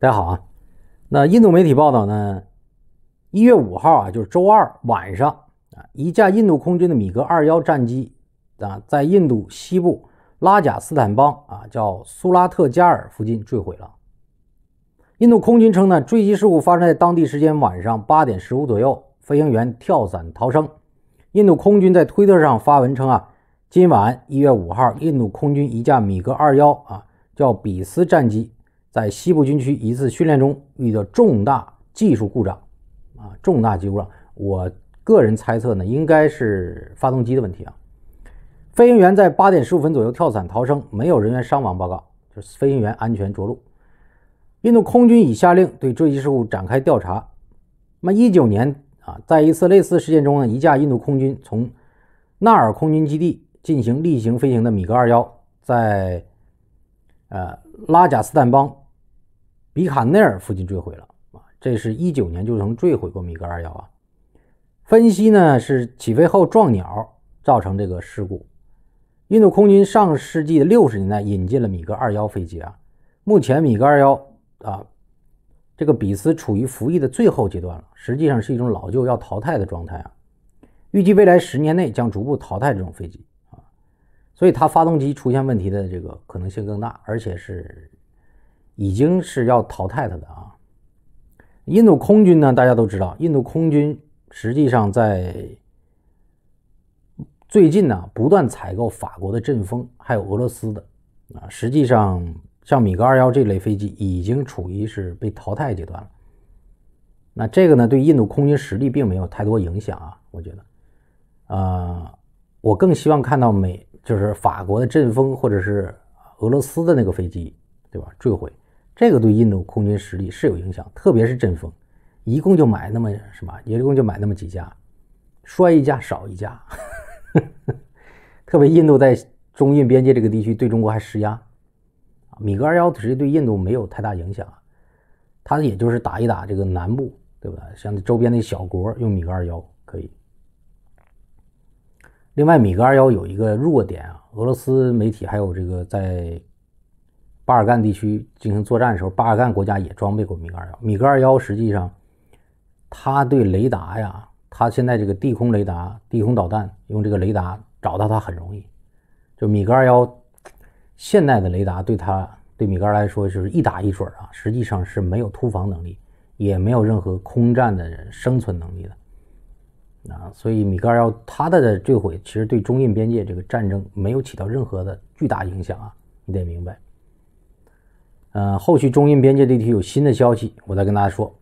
大家好啊，那印度媒体报道呢，一月五号啊，就是周二晚上啊，一架印度空军的米格二幺战机啊，在印度西部拉贾斯坦邦啊，叫苏拉特加尔附近坠毁了。印度空军称呢，坠机事故发生在当地时间晚上八点十五左右，飞行员跳伞逃生。印度空军在推特上发文称啊，今晚一月五号，印度空军一架米格二幺啊，叫比斯战机。在西部军区一次训练中遇到重大技术故障，啊，重大技术故障，我个人猜测呢，应该是发动机的问题啊。飞行员在八点十五分左右跳伞逃生，没有人员伤亡报告，就是飞行员安全着陆。印度空军已下令对坠机事故展开调查。那么一九年啊，在一次类似事件中呢，一架印度空军从纳尔空军基地进行例行飞行的米格二幺，在呃拉贾斯坦邦。比卡内尔附近坠毁了啊！这是一九年就曾坠毁过米格二幺啊。分析呢是起飞后撞鸟造成这个事故。印度空军上世纪的六十年代引进了米格二幺飞机啊。目前米格二幺啊这个比斯处于服役的最后阶段了，实际上是一种老旧要淘汰的状态啊。预计未来十年内将逐步淘汰这种飞机啊。所以它发动机出现问题的这个可能性更大，而且是。已经是要淘汰它的啊！印度空军呢，大家都知道，印度空军实际上在最近呢，不断采购法国的阵风，还有俄罗斯的啊。实际上，像米格二幺这类飞机已经处于是被淘汰阶段了。那这个呢，对印度空军实力并没有太多影响啊，我觉得。啊，我更希望看到美就是法国的阵风，或者是俄罗斯的那个飞机，对吧？坠毁。这个对印度空军实力是有影响，特别是阵风，一共就买那么什么，一共就买那么几架，摔一架少一架。特别印度在中印边界这个地区对中国还施压米格二幺直接对印度没有太大影响，它也就是打一打这个南部，对不对？像周边的小国用米格二幺可以。另外，米格二幺有一个弱点啊，俄罗斯媒体还有这个在。巴尔干地区进行作战的时候，巴尔干国家也装备过米格二幺。米格二幺实际上，它对雷达呀，它现在这个地空雷达、地空导弹，用这个雷达找到它很容易。就米格二幺，现代的雷达对它对米格来说就是一打一准啊。实际上是没有突防能力，也没有任何空战的生存能力的。啊，所以米格二幺它的坠毁，其实对中印边界这个战争没有起到任何的巨大影响啊。你得明白。嗯，后续中印边界地区有新的消息，我再跟大家说。